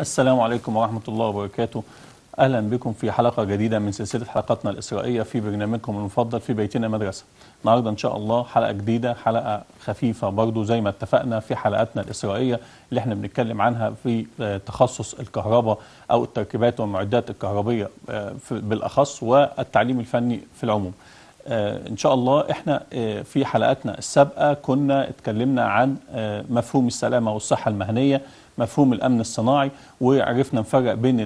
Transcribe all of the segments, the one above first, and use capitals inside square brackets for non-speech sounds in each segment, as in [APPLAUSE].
السلام عليكم ورحمة الله وبركاته أهلا بكم في حلقة جديدة من سلسلة حلقاتنا الإسرائيلية في برنامجكم المفضل في بيتنا مدرسة النهاردة إن شاء الله حلقة جديدة حلقة خفيفة برضو زي ما اتفقنا في حلقاتنا الإسرائيلية اللي احنا بنتكلم عنها في آه، تخصص الكهرباء أو التركيبات والمعدات الكهربية آه، بالأخص والتعليم الفني في العموم آه، ان شاء الله احنا في حلقاتنا السابقه كنا اتكلمنا عن مفهوم السلامه والصحه المهنيه مفهوم الأمن الصناعي وعرفنا نفرق بين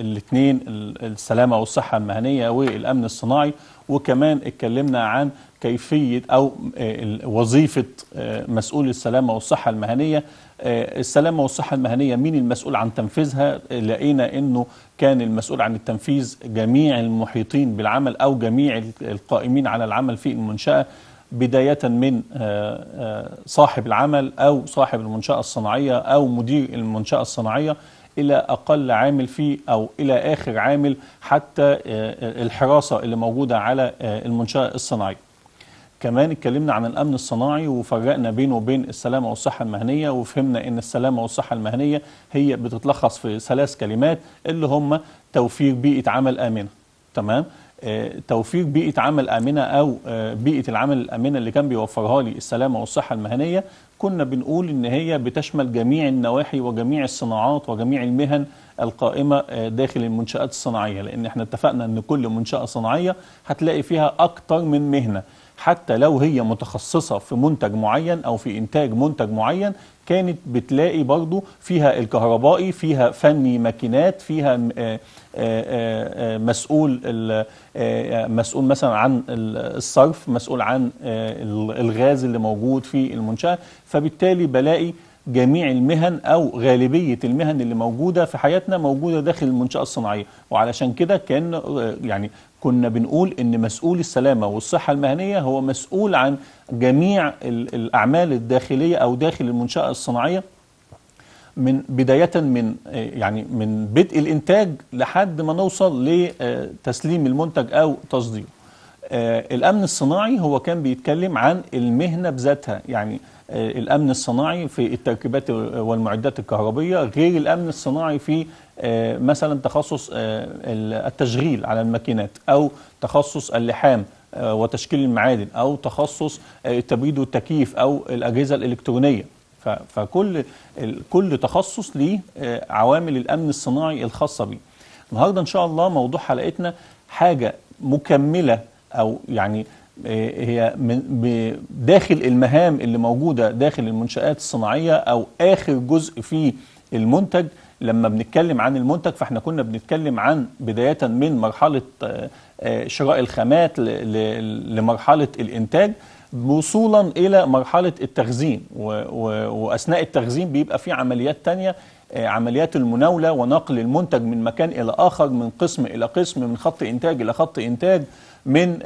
الاثنين السلامة والصحة المهنية والأمن الصناعي وكمان اتكلمنا عن كيفية أو آه، وظيفة آه، مسؤول السلامة والصحة المهنية آه، السلامة والصحة المهنية مين المسؤول عن تنفيذها لقينا أنه كان المسؤول عن التنفيذ جميع المحيطين بالعمل أو جميع القائمين على العمل في المنشأة بداية من آه، آه، صاحب العمل أو صاحب المنشأة الصناعية أو مدير المنشأة الصناعية إلى أقل عامل فيه أو إلى آخر عامل حتى آه، الحراسة اللي موجودة على المنشأة الصناعية كمان اتكلمنا عن الأمن الصناعي وفرقنا بينه وبين السلامة والصحة المهنية وفهمنا أن السلامة والصحة المهنية هي بتتلخص في ثلاث كلمات اللي هم توفير بيئة عمل آمنة تمام؟ آه، توفير بيئه عمل امنه او آه، بيئه العمل الامنه اللي كان بيوفرها لي السلامه والصحه المهنيه كنا بنقول ان هي بتشمل جميع النواحي وجميع الصناعات وجميع المهن القائمه آه، داخل المنشات الصناعيه لان احنا اتفقنا ان كل منشاه صناعيه هتلاقي فيها اكتر من مهنه حتى لو هي متخصصة في منتج معين أو في إنتاج منتج معين كانت بتلاقي برضو فيها الكهربائي فيها فني ماكينات فيها آه، آه، آه، مسؤول مسؤول مثلا عن الصرف مسؤول عن الغاز اللي موجود في المنشأة فبالتالي بلاقي جميع المهن او غالبيه المهن اللي موجوده في حياتنا موجوده داخل المنشاه الصناعيه وعلشان كده كان يعني كنا بنقول ان مسؤول السلامه والصحه المهنيه هو مسؤول عن جميع الاعمال الداخليه او داخل المنشاه الصناعيه من بدايه من يعني من بدء الانتاج لحد ما نوصل لتسليم المنتج او تصديره. آه، الامن الصناعي هو كان بيتكلم عن المهنه بذاتها يعني آه، الامن الصناعي في التركيبات والمعدات الكهربيه غير الامن الصناعي في آه، مثلا تخصص آه، التشغيل على الماكينات أو تخصص اللحام آه، وتشكيل المعادن أو تخصص التبريد والتكييف أو الأجهزة الإلكترونية فكل كل تخصص ليه عوامل الأمن الصناعي الخاصة بيه النهاردة إن شاء الله موضوع حلقتنا حاجة مكملة أو يعني هي من داخل المهام اللي موجودة داخل المنشآت الصناعية أو آخر جزء في المنتج لما بنتكلم عن المنتج فاحنا كنا بنتكلم عن بداية من مرحلة آه، آه، شراء الخامات لمرحلة الإنتاج وصولا إلى مرحلة التخزين وأثناء التخزين بيبقى في عمليات تانية آه، عمليات المناولة ونقل المنتج من مكان إلى آخر من قسم إلى قسم من خط إنتاج إلى خط إنتاج من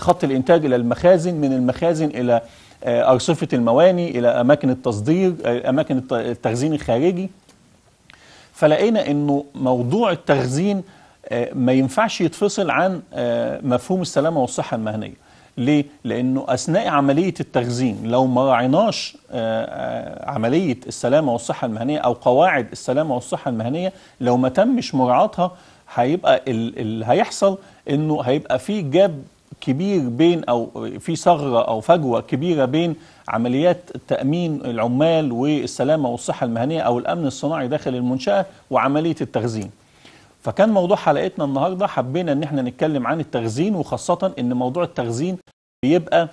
خط الإنتاج إلى المخازن من المخازن إلى أرصفة المواني إلى أماكن التصدير أماكن التخزين الخارجي فلقينا انه موضوع التخزين آه، ما ينفعش يتفصل عن آه، مفهوم السلامه والصحه المهنيه ليه لانه اثناء عمليه التخزين لو ما راعيناش آه، عمليه السلامه والصحه المهنيه او قواعد السلامه والصحه المهنيه لو ما تمش مراعاتها هيبقى اللي هيحصل انه هيبقى في جاب كبير بين او في ثغره او فجوه كبيره بين عمليات تامين العمال والسلامه والصحه المهنيه او الامن الصناعي داخل المنشاه وعمليه التخزين. فكان موضوع حلقتنا النهارده حبينا ان احنا نتكلم عن التخزين وخاصه ان موضوع التخزين بيبقى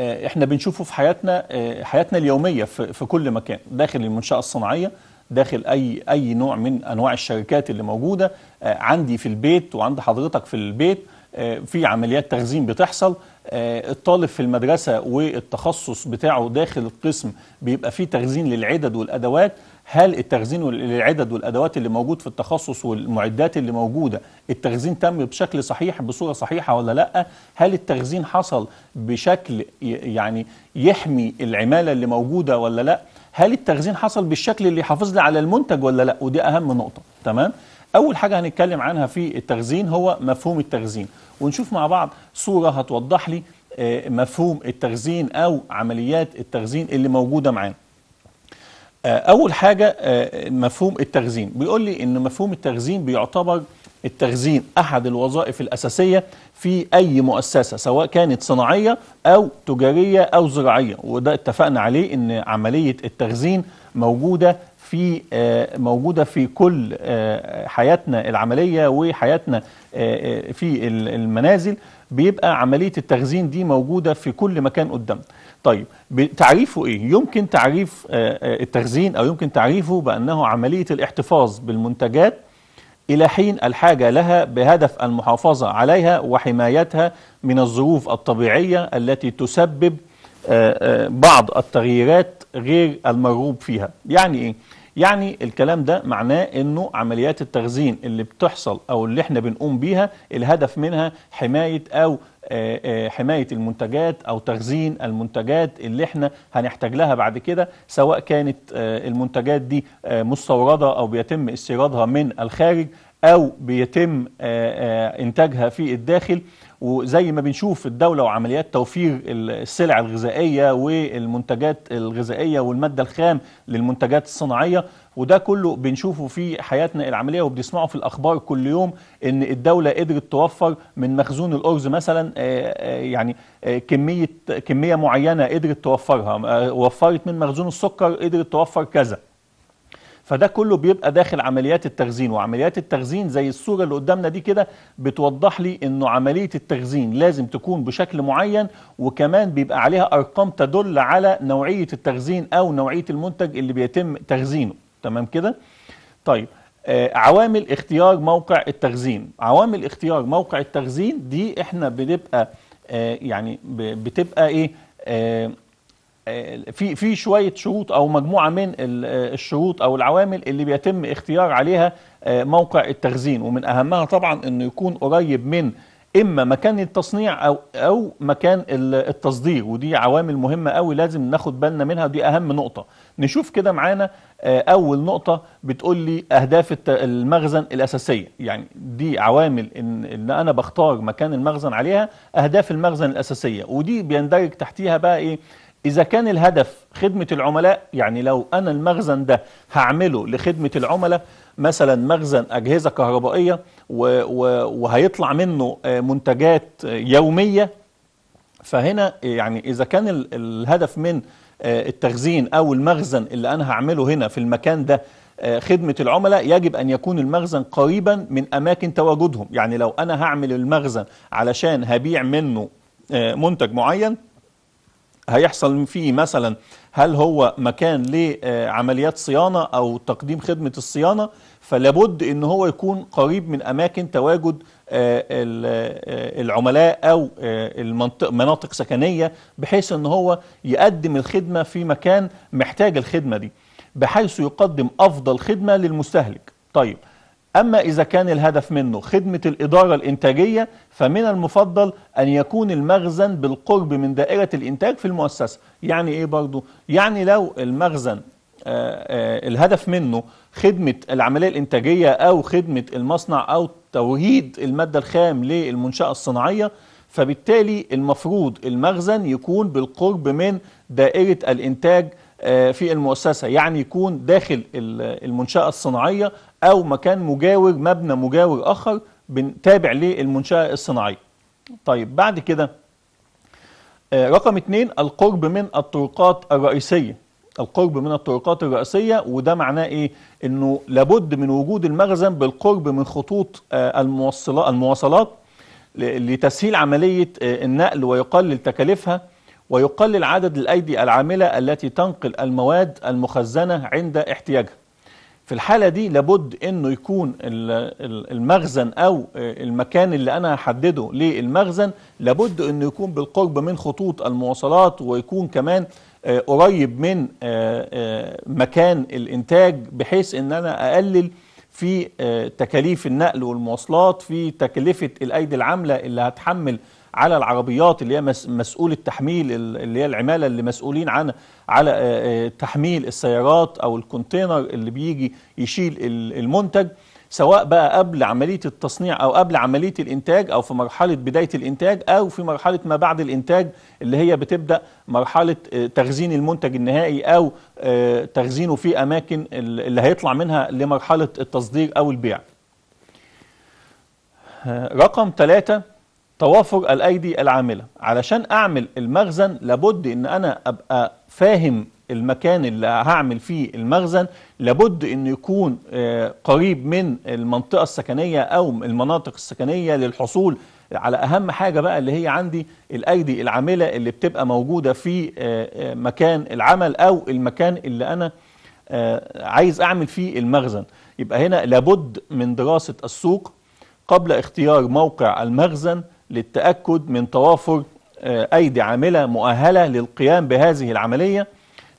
آه، احنا بنشوفه في حياتنا آه، حياتنا اليوميه في, كل مكان داخل المنشاه الصناعيه داخل اي اي نوع من انواع الشركات اللي موجوده آه، عندي في البيت وعند حضرتك في البيت آه، في عمليات تخزين بتحصل آه، الطالب في المدرسة والتخصص بتاعه داخل القسم بيبقى فيه تخزين للعدد والأدوات هل التخزين للعدد والأدوات اللي موجود في التخصص والمعدات اللي موجودة التخزين تم بشكل صحيح بصورة صحيحة ولا لأ هل التخزين حصل بشكل يعني يحمي العمالة اللي موجودة ولا لأ هل التخزين حصل بالشكل اللي حافظ لي على المنتج ولا لأ ودي أهم نقطة تمام أول حاجة هنتكلم عنها في التخزين هو مفهوم التخزين ونشوف مع بعض صورة هتوضح لي آه، مفهوم التخزين أو عمليات التخزين اللي موجودة معانا آه، أول حاجة آه، مفهوم التخزين بيقول لي إن مفهوم التخزين بيعتبر التخزين أحد الوظائف الأساسية في أي مؤسسة سواء كانت صناعية أو تجارية أو زراعية وده اتفقنا عليه إن عملية التخزين موجودة في آه، موجودة في كل آه، حياتنا العملية وحياتنا آه، في المنازل بيبقى عملية التخزين دي موجودة في كل مكان قدامنا طيب تعريفه ايه يمكن تعريف التخزين او يمكن تعريفه بانه عملية الاحتفاظ بالمنتجات إلى حين الحاجة لها بهدف المحافظة عليها وحمايتها من الظروف الطبيعية التي تسبب بعض التغييرات غير المرغوب فيها يعني إيه؟ يعني الكلام ده معناه انه عمليات التخزين اللي بتحصل او اللي احنا بنقوم بيها الهدف منها حماية او آه، آه، حماية المنتجات أو تخزين المنتجات اللي احنا هنحتاج لها بعد كده سواء كانت آه، المنتجات دي مستوردة أو بيتم استيرادها من الخارج أو بيتم إنتاجها في الداخل وزي ما بنشوف الدولة وعمليات توفير السلع الغذائية والمنتجات الغذائية والمادة الخام للمنتجات الصناعية وده كله بنشوفه في حياتنا العمليه وبنسمعه في الاخبار كل يوم ان الدوله قدرت توفر من مخزون الارز مثلا آه، آه، يعني آه، كميه كميه معينه قدرت توفرها وفرت من مخزون السكر قدرت توفر كذا فده كله بيبقى داخل عمليات التخزين وعمليات التخزين زي الصورة اللي قدامنا دي كده بتوضح لي انه عملية التخزين لازم تكون بشكل معين وكمان بيبقى عليها ارقام تدل على نوعية التخزين او نوعية المنتج اللي بيتم تخزينه تمام كده طيب آه، عوامل اختيار موقع التخزين عوامل اختيار موقع التخزين دي احنا بنبقى آه، يعني بتبقى ايه آه، في في شويه شروط او مجموعه من الشروط او العوامل اللي بيتم اختيار عليها آه، موقع التخزين ومن اهمها طبعا انه يكون قريب من اما مكان التصنيع او او مكان التصدير ودي عوامل مهمه قوي لازم ناخد بالنا منها ودي اهم نقطه نشوف كده معانا آه، اول نقطه بتقول لي اهداف المخزن الاساسيه يعني دي عوامل ان ان انا بختار مكان المخزن عليها اهداف المخزن الاساسيه ودي بيندرج تحتيها بقى ايه إذا كان الهدف خدمة العملاء يعني لو أنا المخزن ده هعمله لخدمة العملاء مثلا مخزن أجهزة كهربائية وهيطلع منه آه، منتجات يومية فهنا يعني إذا كان الهدف من آه، التخزين أو المخزن اللي أنا هعمله هنا في المكان ده آه، خدمة العملاء يجب أن يكون المخزن قريبا من أماكن تواجدهم يعني لو أنا هعمل المخزن علشان هبيع منه منتج معين هيحصل فيه مثلا هل هو مكان لعمليات صيانة أو تقديم خدمة الصيانة فلابد ان هو يكون قريب من اماكن تواجد آه، آه، العملاء او آه، المناطق مناطق سكنيه بحيث ان هو يقدم الخدمه في مكان محتاج الخدمه دي بحيث يقدم افضل خدمه للمستهلك طيب أما إذا كان الهدف منه خدمة الإدارة الإنتاجية فمن المفضل أن يكون المخزن بالقرب من دائرة الإنتاج في المؤسسة يعني إيه برضو؟ يعني لو المخزن آه، آه، الهدف منه خدمة العملية الإنتاجية أو خدمة المصنع أو توهيد المادة الخام للمنشأة الصناعية فبالتالي المفروض المخزن يكون بالقرب من دائرة الإنتاج آه، في المؤسسة يعني يكون داخل المنشأة الصناعية أو مكان مجاور مبنى مجاور آخر تابع للمنشأة الصناعية طيب بعد كده آه، رقم اتنين القرب من الطرقات الرئيسية القرب من الطرقات الرئيسية وده معناه ايه انه لابد من وجود المخزن بالقرب من خطوط آه، المواصلات لتسهيل عملية النقل ويقلل تكاليفها ويقلل عدد الأيدي العاملة التي تنقل المواد المخزنة عند احتياجها في الحالة دي لابد انه يكون المخزن او المكان اللي انا هحدده للمخزن لابد انه يكون بالقرب من خطوط المواصلات ويكون كمان آه، قريب من آه، آه، مكان الانتاج بحيث ان انا اقلل في تكاليف النقل والمواصلات في تكلفة الايدي العاملة اللي هتحمل على العربيات اللي هي مسؤول التحميل اللي هي العمالة اللي مسؤولين عن على تحميل السيارات أو الكونتينر اللي بيجي يشيل المنتج سواء بقى قبل عملية التصنيع أو قبل عملية الإنتاج أو في مرحلة بداية الإنتاج أو في مرحلة ما بعد الإنتاج اللي هي بتبدأ مرحلة تخزين المنتج النهائي أو تخزينه في أماكن اللي هيطلع منها لمرحلة التصدير أو البيع آه، رقم ثلاثة توافر الايدي العامله علشان اعمل المخزن لابد ان انا ابقى فاهم المكان اللي هعمل فيه المخزن لابد انه يكون آه، قريب من المنطقه السكنيه او المناطق السكنيه للحصول على اهم حاجه بقى اللي هي عندي الايدي العامله اللي بتبقى موجوده في آه، آه، مكان العمل او المكان اللي انا عايز اعمل فيه المخزن يبقى هنا لابد من دراسه السوق قبل اختيار موقع المخزن للتأكد من توافر آه، أيدي عاملة مؤهلة للقيام بهذه العملية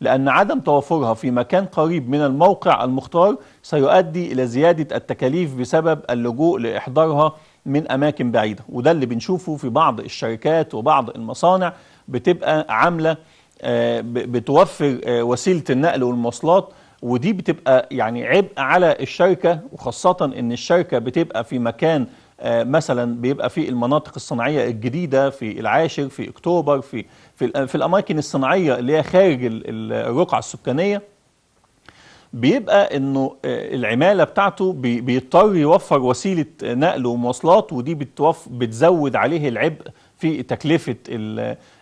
لأن عدم توافرها في مكان قريب من الموقع المختار سيؤدي إلى زيادة التكاليف بسبب اللجوء لإحضارها من أماكن بعيدة وده اللي بنشوفه في بعض الشركات وبعض المصانع بتبقى عاملة آه، بتوفر آه، وسيلة النقل والمواصلات ودي بتبقى يعني عبء على الشركة وخاصة إن الشركة بتبقى في مكان آه، مثلا بيبقى في المناطق الصناعيه الجديده في العاشر في اكتوبر في في, في الاماكن الصناعيه اللي هي خارج الرقعه السكانيه بيبقى انه آه، العماله بتاعته بيضطر يوفر وسيله نقل ومواصلات ودي بتزود عليه العبء في تكلفه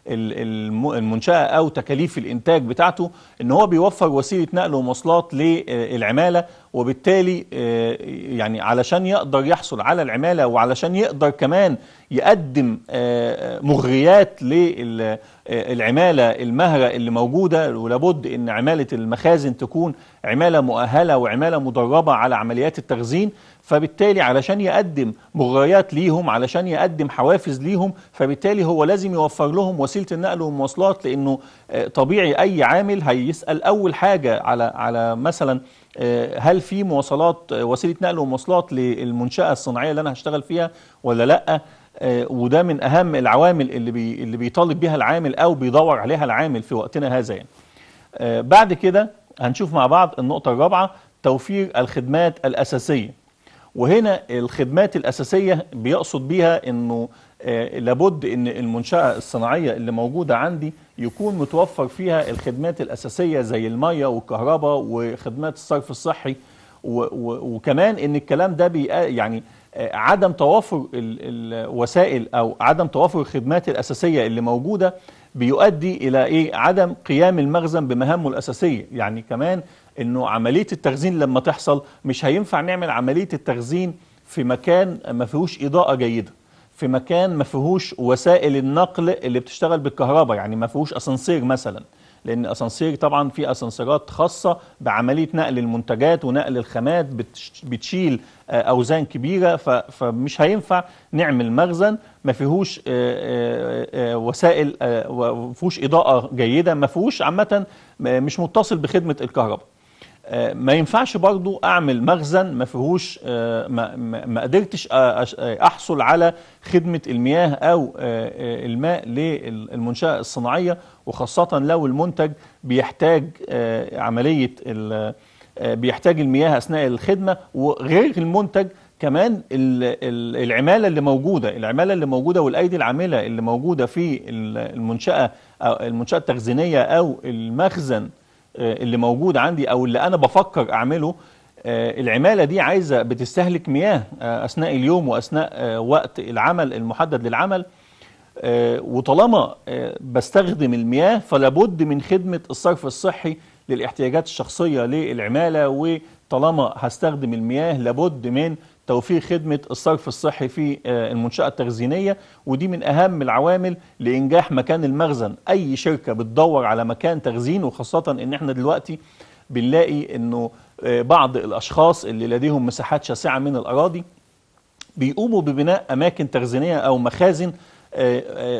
المنشاه او تكاليف الانتاج بتاعته ان هو بيوفر وسيله نقل ومواصلات للعماله وبالتالي آه، يعني علشان يقدر يحصل على العماله وعلشان يقدر كمان يقدم آه، مغريات للعماله آه، المهره اللي موجوده ولابد ان عماله المخازن تكون عماله مؤهله وعماله مدربه على عمليات التخزين فبالتالي علشان يقدم مغريات ليهم علشان يقدم حوافز ليهم فبالتالي هو لازم يوفر لهم وسيله النقل والمواصلات لانه آه، طبيعي اي عامل هيسال اول حاجه على على مثلا آه، هل في مواصلات آه، وسيله نقل ومواصلات للمنشاه الصناعيه اللي انا هشتغل فيها ولا لا وده من اهم العوامل اللي بي اللي بيطالب بيها العامل او بيدور عليها العامل في وقتنا هذا يعني بعد كده هنشوف مع بعض النقطه الرابعه توفير الخدمات الاساسيه وهنا الخدمات الأساسية بيقصد بيها أنه آه، لابد أن المنشأة الصناعية اللي موجودة عندي يكون متوفر فيها الخدمات الأساسية زي المية والكهرباء وخدمات الصرف الصحي وكمان أن الكلام ده يعني عدم توافر الوسائل او عدم توافر الخدمات الاساسيه اللي موجوده بيؤدي الى ايه عدم قيام المخزن بمهامه الاساسيه يعني كمان انه عمليه التخزين لما تحصل مش هينفع نعمل عمليه التخزين في مكان ما فيهوش اضاءه جيده في مكان ما فيهوش وسائل النقل اللي بتشتغل بالكهرباء يعني ما فيهوش اسانسير مثلا لان اسانسير طبعا في اسانسيرات خاصه بعمليه نقل المنتجات ونقل الخامات بتشيل آه، اوزان كبيره فمش هينفع نعمل مخزن ما فيهوش آه، آه، وسائل ما فيهوش اضاءه جيده ما فيهوش عامه مش متصل بخدمه الكهرباء ما ينفعش برضو اعمل مخزن ما فيهوش ما قدرتش احصل على خدمه المياه او الماء للمنشاه الصناعيه وخاصة لو المنتج بيحتاج آه، عملية آه، بيحتاج المياه أثناء الخدمة وغير المنتج كمان العمالة اللي موجودة العمالة اللي موجودة والأيدي العاملة اللي موجودة في المنشأة أو المنشأة التخزينية أو المخزن آه، اللي موجود عندي أو اللي أنا بفكر أعمله العمالة دي عايزة بتستهلك مياه أثناء اليوم وأثناء وقت العمل المحدد للعمل آه، وطالما آه، بستخدم المياه فلابد من خدمة الصرف الصحي للاحتياجات الشخصية للعمالة وطالما هستخدم المياه لابد من توفير خدمة الصرف الصحي في آه، المنشأة التخزينية ودي من أهم العوامل لإنجاح مكان المخزن أي شركة بتدور على مكان تخزين وخاصة إن إحنا دلوقتي بنلاقي إنه بعض الأشخاص اللي لديهم مساحات شاسعة من الأراضي بيقوموا ببناء أماكن تخزينية أو مخازن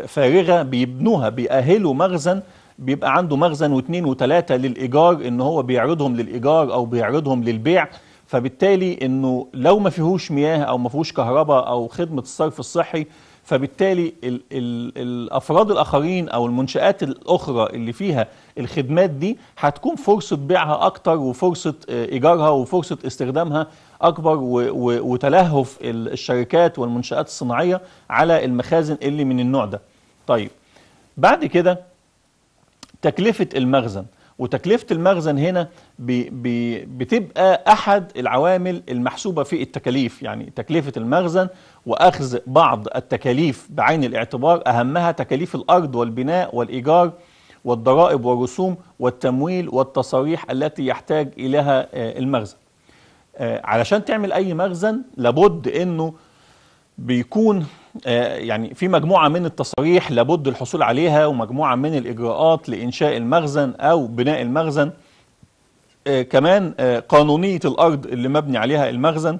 فارغه بيبنوها بيأهلوا مخزن بيبقى عنده مخزن واثنين وثلاثه للايجار ان هو بيعرضهم للايجار او بيعرضهم للبيع فبالتالي انه لو ما فيهوش مياه او ما فيهوش كهرباء او خدمه الصرف الصحي فبالتالي الـ الـ الافراد الاخرين او المنشات الاخرى اللي فيها الخدمات دي هتكون فرصه بيعها اكتر وفرصه آه، ايجارها وفرصه استخدامها اكبر وتلهف الشركات والمنشات الصناعيه على المخازن اللي من النوع ده طيب بعد كده تكلفه المخزن وتكلفه المخزن هنا بي بي بتبقى احد العوامل المحسوبه في التكاليف يعني تكلفه المخزن واخذ بعض التكاليف بعين الاعتبار اهمها تكاليف الارض والبناء والايجار والضرائب والرسوم والتمويل والتصاريح التي يحتاج اليها آه، المخزن آه، علشان تعمل اي مخزن لابد انه بيكون آه، يعني في مجموعة من التصاريح لابد الحصول عليها ومجموعة من الإجراءات لإنشاء المخزن أو بناء المخزن آه، كمان قانونية الأرض اللي مبني عليها المخزن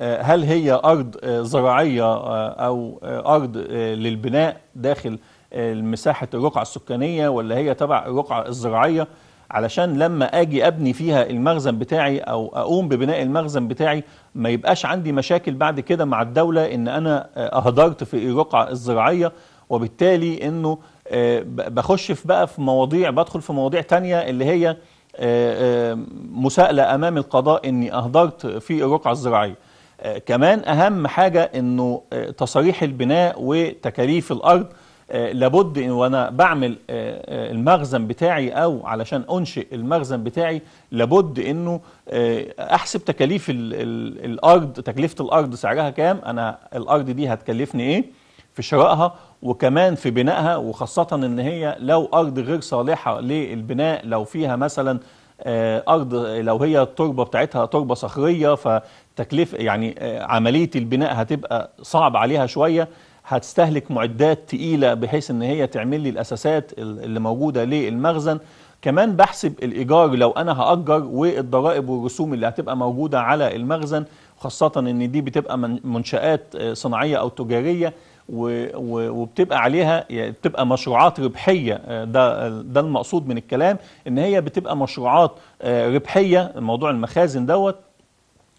هل هي أرض زراعية أو أرض للبناء داخل مساحة الرقعة السكانية ولا هي تبع الرقعة الزراعية علشان لما اجي ابني فيها المخزن بتاعي او اقوم ببناء المخزن بتاعي ما يبقاش عندي مشاكل بعد كده مع الدولة ان انا آه، اهدرت في الرقعة الزراعية وبالتالي انه آه، بخش في بقى في مواضيع بدخل في مواضيع تانية اللي هي آه، مساءلة امام القضاء اني اهدرت في الرقعة الزراعية كمان اهم حاجة انه تصاريح البناء وتكاليف الارض آه، لابد إن وانا بعمل آه، آه، المخزن بتاعي او علشان انشئ المخزن بتاعي لابد انه احسب تكاليف الارض تكلفه الارض سعرها كام انا الارض دي هتكلفني ايه في شرائها وكمان في بنائها وخاصه ان هي لو ارض غير صالحه للبناء لو فيها مثلا ارض لو هي التربه بتاعتها تربه صخريه فتكلفه يعني عمليه البناء هتبقى صعب عليها شويه هتستهلك معدات تقيلة بحيث ان هي تعمل لي الاساسات اللي موجودة للمخزن كمان بحسب الايجار لو انا هاجر والضرائب والرسوم اللي هتبقى موجودة على المخزن خاصة ان دي بتبقى منشآت آه، صناعية او تجارية وبتبقى عليها يعني بتبقى مشروعات ربحيه آه، ده ده المقصود من الكلام ان هي بتبقى مشروعات آه، ربحيه موضوع المخازن دوت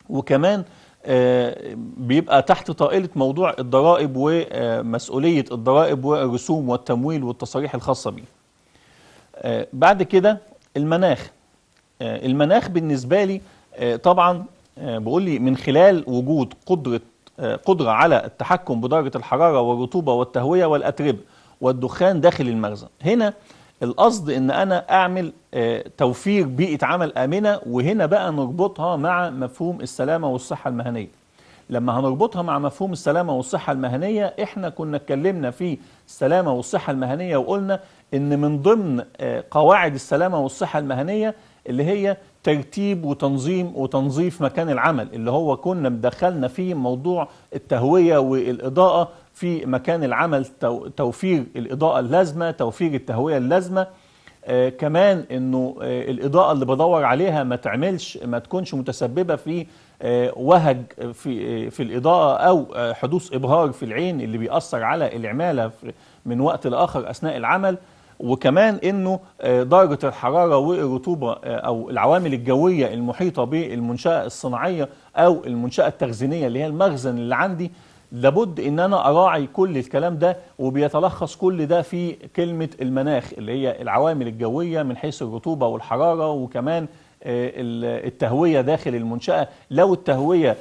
وكمان آه، بيبقى تحت طائلة موضوع الضرائب ومسؤولية الضرائب والرسوم والتمويل والتصاريح الخاصة بيه آه، بعد كده المناخ آه، المناخ بالنسبة لي طبعا بقول لي من خلال وجود قدرة قدرة على التحكم بدرجة الحرارة والرطوبة والتهوية والأتربة والدخان داخل المخزن هنا القصد ان انا اعمل آه، توفير بيئه عمل امنه وهنا بقى نربطها مع مفهوم السلامه والصحه المهنيه لما هنربطها مع مفهوم السلامه والصحه المهنيه احنا كنا اتكلمنا في السلامه والصحه المهنيه وقلنا ان من ضمن آه، قواعد السلامه والصحه المهنيه اللي هي ترتيب وتنظيم وتنظيف مكان العمل اللي هو كنا مدخلنا فيه موضوع التهوية والإضاءة في مكان العمل توفير الإضاءة اللازمة توفير التهوية اللازمة آه كمان انه آه الاضاءه اللي بدور عليها ما تعملش ما تكونش متسببه في آه وهج في آه، في الاضاءه او آه، حدوث ابهار في العين اللي بيأثر على العماله من وقت لاخر اثناء العمل وكمان انه آه، درجه الحراره والرطوبه آه، او العوامل الجويه المحيطه بالمنشاه الصناعيه او المنشاه التخزينيه اللي هي المخزن اللي عندي لابد ان انا اراعي كل الكلام ده وبيتلخص كل ده في كلمه المناخ اللي هي العوامل الجويه من حيث الرطوبه والحراره وكمان آه، التهويه داخل المنشاه لو التهويه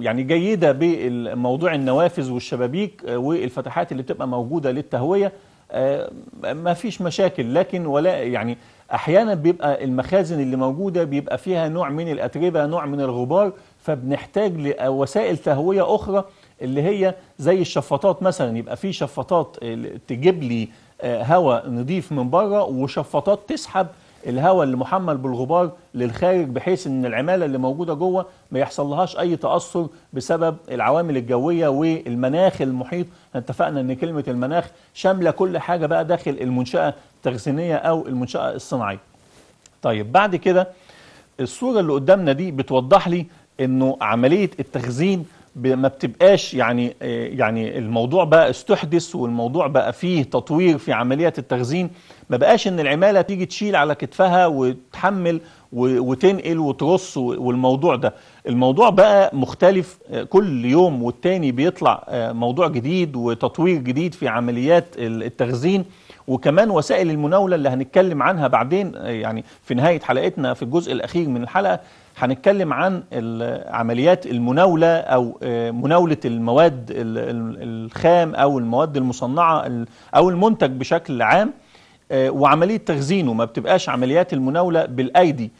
يعني جيده بموضوع النوافذ والشبابيك والفتحات اللي بتبقى موجوده للتهويه آه، ما فيش مشاكل لكن ولا يعني احيانا بيبقى المخازن اللي موجوده بيبقى فيها نوع من الاتربه نوع من الغبار فبنحتاج لوسائل تهويه اخرى اللي هي زي الشفاطات مثلا يبقى في شفاطات آه، تجيب لي آه، هواء نظيف من بره وشفاطات تسحب الهواء اللي محمل بالغبار للخارج بحيث ان العماله اللي موجوده جوه ما يحصلهاش اي تاثر بسبب العوامل الجويه والمناخ المحيط اتفقنا ان كلمه المناخ شامله كل حاجه بقى داخل المنشاه التخزينيه او المنشاه الصناعيه طيب بعد كده الصوره اللي قدامنا دي بتوضح لي انه عمليه التخزين ما بتبقاش يعني آه، يعني الموضوع بقى استحدث والموضوع بقى فيه تطوير في عمليه التخزين ما بقاش ان العماله تيجي تشيل على كتفها وتحمل وتنقل وترص والموضوع ده الموضوع بقى مختلف آه، كل يوم والتاني بيطلع آه، موضوع جديد وتطوير جديد في عمليات التخزين وكمان وسائل المناوله اللي هنتكلم عنها بعدين يعني في نهايه حلقتنا في الجزء الاخير من الحلقه هنتكلم عن عمليات المناولة أو آه، مناولة المواد الخام أو المواد المصنعة أو المنتج بشكل عام آه، وعملية تخزينه ما بتبقاش عمليات المناولة بالأيدي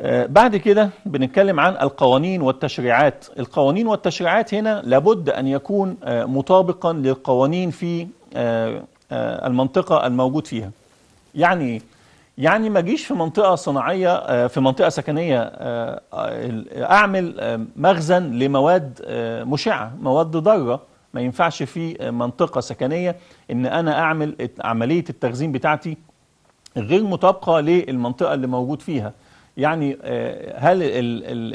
آه، بعد كده بنتكلم عن القوانين والتشريعات القوانين والتشريعات هنا لابد أن يكون مطابقا للقوانين في المنطقة الموجود فيها يعني يعني ما جيش في منطقه صناعيه آه، في منطقه سكنيه آه، آه، اعمل مخزن لمواد مشعه مواد ضاره ما ينفعش في منطقه سكنيه ان انا اعمل عمليه التخزين بتاعتي غير مطابقه للمنطقه اللي موجود فيها يعني آه، هل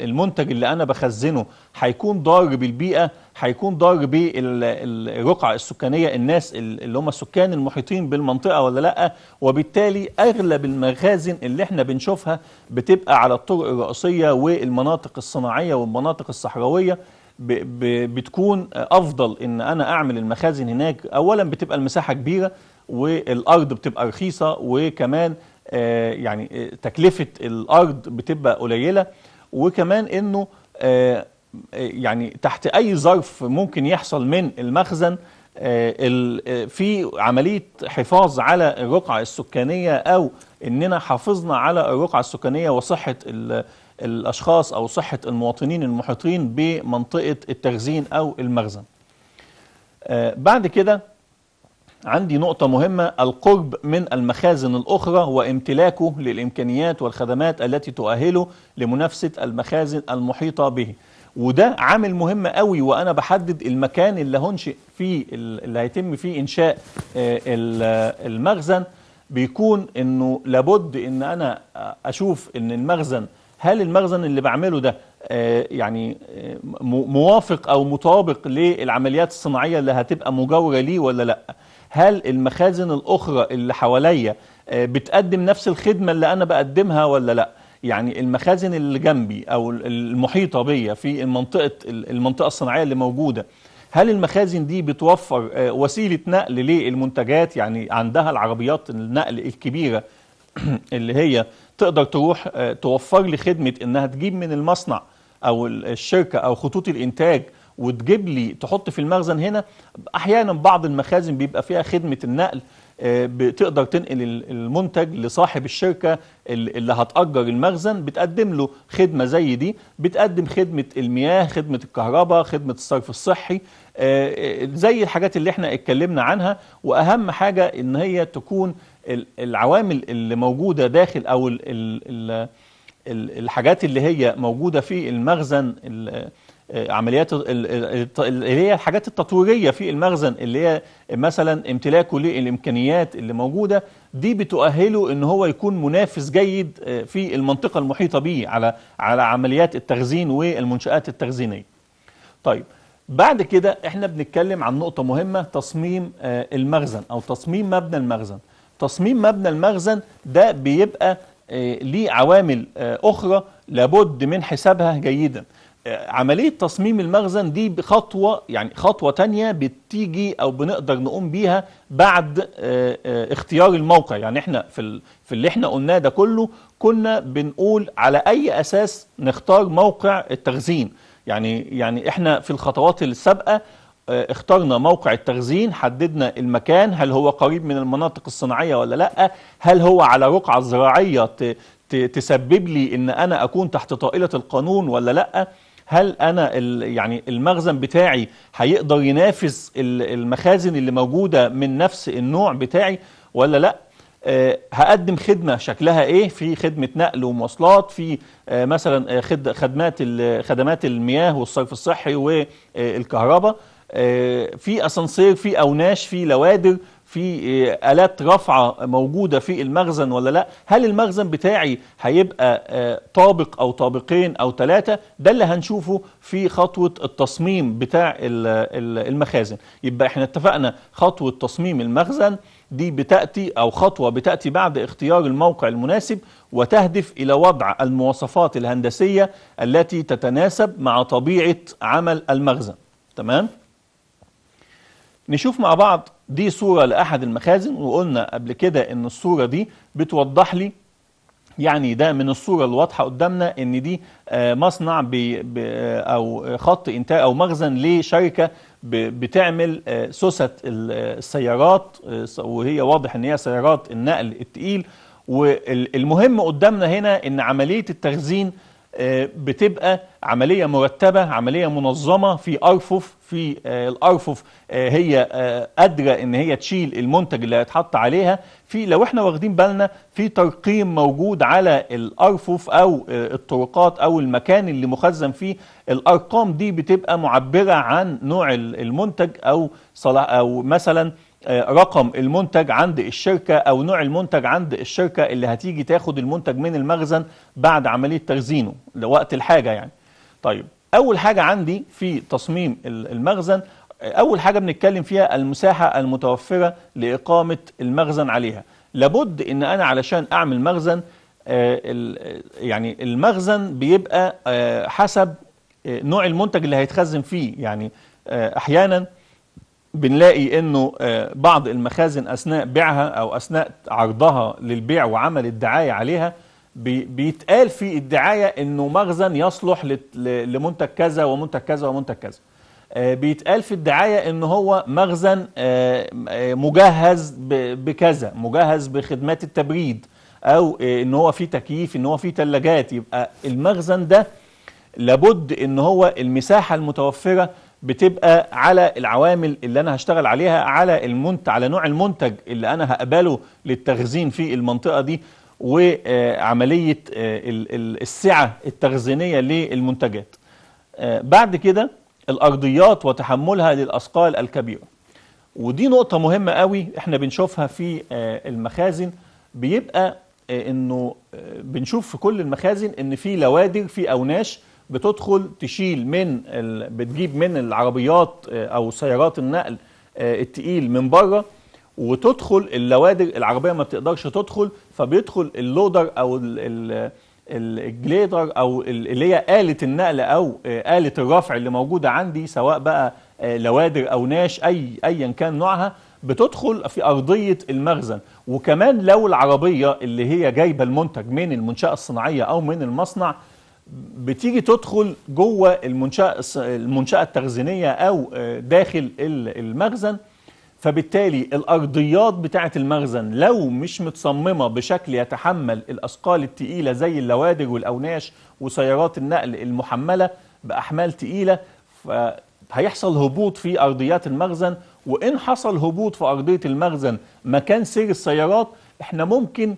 المنتج اللي انا بخزنه هيكون ضار بالبيئه هيكون ضار بالرقعه السكانيه الناس اللي هم السكان المحيطين بالمنطقه ولا لا وبالتالي اغلب المخازن اللي احنا بنشوفها بتبقى على الطرق الرئيسيه والمناطق الصناعيه والمناطق الصحراويه بتكون افضل ان انا اعمل المخازن هناك اولا بتبقى المساحه كبيره والارض بتبقى رخيصه وكمان آه، يعني آه، تكلفه الارض بتبقى قليله وكمان انه آه، يعني تحت اي ظرف ممكن يحصل من المخزن في عمليه حفاظ على الرقعه السكانيه او اننا حافظنا على الرقعه السكانيه وصحه الاشخاص او صحه المواطنين المحيطين بمنطقه التخزين او المخزن. بعد كده عندي نقطة مهمة القرب من المخازن الأخرى وامتلاكه للإمكانيات والخدمات التي تؤهله لمنافسة المخازن المحيطة به وده عامل مهم قوي وأنا بحدد المكان اللي هنشئ فيه اللي هيتم فيه إنشاء آه، المخزن بيكون إنه لابد إن أنا أشوف إن المخزن هل المخزن اللي بعمله ده آه، يعني آه، موافق أو مطابق للعمليات الصناعية اللي هتبقى مجاورة ليه ولا لأ هل المخازن الأخرى اللي حواليا آه، بتقدم نفس الخدمة اللي أنا بقدمها ولا لأ يعني المخازن اللي جنبي أو المحيطة بيا في المنطقة المنطقة الصناعية اللي موجودة هل المخازن دي بتوفر آه، وسيلة نقل للمنتجات يعني عندها العربيات النقل الكبيرة [CLEARS THROAT] اللي هي تقدر تروح آه، توفر لي خدمة انها تجيب من المصنع او الشركة او خطوط الانتاج وتجيب لي تحط في المخزن هنا احيانا بعض المخازن بيبقى فيها خدمه النقل آه، بتقدر تنقل المنتج لصاحب الشركة اللي هتأجر المخزن بتقدم له خدمة زي دي بتقدم خدمة المياه خدمة الكهرباء خدمة الصرف الصحي آه، آه، زي الحاجات اللي احنا اتكلمنا عنها وأهم حاجة ان هي تكون العوامل اللي موجودة داخل أو الحاجات اللي هي موجودة في المخزن عمليات اللي هي الحاجات التطويريه في المخزن اللي هي مثلا امتلاكه للامكانيات اللي موجوده دي بتؤهله ان هو يكون منافس جيد آه، في المنطقه المحيطه به على على عمليات التخزين والمنشات التخزينيه. طيب بعد كده احنا بنتكلم عن نقطه مهمه تصميم آه، المخزن او تصميم مبنى المخزن. تصميم مبنى المخزن ده بيبقى آه، ليه عوامل اخرى لابد من حسابها جيدا عملية تصميم المخزن دي بخطوة يعني خطوة تانية بتيجي أو بنقدر نقوم بيها بعد آه، آه، اختيار الموقع يعني احنا في, في اللي احنا قلناه ده كله كنا بنقول على أي أساس نختار موقع التخزين يعني, يعني احنا في الخطوات السابقة آه، اخترنا موقع التخزين حددنا المكان هل هو قريب من المناطق الصناعية ولا لا هل هو على رقعة زراعية تسبب لي ان انا اكون تحت طائلة القانون ولا لا هل انا يعني المخزن بتاعي هيقدر ينافس المخازن اللي موجوده من نفس النوع بتاعي ولا لا آه، هقدم خدمه شكلها ايه في خدمه نقل ومواصلات في آه، مثلا آه، خدمات خدمات المياه والصرف الصحي والكهرباء في اسانسير في اوناش في لوادر في آه، آلات رفعة موجودة في المخزن ولا لا هل المخزن بتاعي هيبقى آه، طابق أو طابقين أو ثلاثة ده اللي هنشوفه في خطوة التصميم بتاع المخازن يبقى احنا اتفقنا خطوة تصميم المخزن دي بتأتي أو خطوة بتأتي بعد اختيار الموقع المناسب وتهدف إلى وضع المواصفات الهندسية التي تتناسب مع طبيعة عمل المخزن تمام؟ نشوف مع بعض دي صورة لأحد المخازن وقلنا قبل كده إن الصورة دي بتوضح لي يعني ده من الصورة الواضحة قدامنا إن دي آه، مصنع بي آه، أو خط إنتاج أو مخزن لشركة بتعمل آه، سوست السيارات وهي واضح إن هي سيارات النقل التقيل والمهم قدامنا هنا إن عملية التخزين آه، بتبقى عملية مرتبة عملية منظمة في أرفف في آه، الأرفف آه، هي قادرة إن هي تشيل المنتج اللي هيتحط عليها في لو إحنا واخدين بالنا في ترقيم موجود على الأرفف أو الطرقات أو المكان اللي مخزن فيه الأرقام دي بتبقى معبرة عن نوع المنتج أو صلاح أو مثلا آه، رقم المنتج عند الشركة أو نوع المنتج عند الشركة اللي هتيجي تاخد المنتج من المخزن بعد عملية تخزينه لوقت الحاجة يعني طيب أول حاجة عندي في تصميم المخزن آه، أول حاجة بنتكلم فيها المساحة المتوفرة لإقامة المخزن عليها لابد إن أنا علشان أعمل مخزن آه، يعني المخزن بيبقى حسب نوع المنتج اللي هيتخزن فيه يعني أحيانا بنلاقي انه آه، بعض المخازن اثناء بيعها او اثناء عرضها للبيع وعمل الدعايه عليها بيتقال في الدعايه انه مخزن يصلح لمنتج كذا ومنتج كذا ومنتج كذا آه، بيتقال في الدعايه ان هو مخزن آه، مجهز بكذا مجهز بخدمات التبريد او ان هو فيه تكييف ان هو فيه ثلاجات يبقى المخزن ده لابد ان هو المساحه المتوفره بتبقى على العوامل اللي انا هشتغل عليها على المنت على نوع المنتج اللي انا هقبله للتخزين في المنطقه دي وعمليه آه، السعه التخزينيه للمنتجات آه، بعد كده الارضيات وتحملها للاثقال الكبيره ودي نقطه مهمه قوي احنا بنشوفها في آه، المخازن بيبقى انه بنشوف في كل المخازن ان في لوادر في اوناش بتدخل تشيل من ال... بتجيب من العربيات آه، او سيارات النقل آه، التقيل من بره وتدخل اللوادر العربيه ما بتقدرش تدخل فبيدخل اللودر او ال... الجليدر او اللي هي آلة النقل او آه، آلة الرفع اللي موجودة عندي سواء بقى لوادر او ناش اي ايا كان نوعها بتدخل في ارضية المخزن وكمان لو العربية اللي هي جايبة المنتج من المنشأة الصناعية او من المصنع بتيجي تدخل جوه المنشأة المنشأة التخزينية أو آه، داخل المخزن فبالتالي الأرضيات بتاعة المخزن لو مش متصممة بشكل يتحمل الأثقال الثقيله زي اللوادر والأوناش وسيارات النقل المحملة بأحمال ثقيله فهيحصل هبوط في أرضيات المخزن وإن حصل هبوط في أرضية المخزن مكان سير السيارات احنا ممكن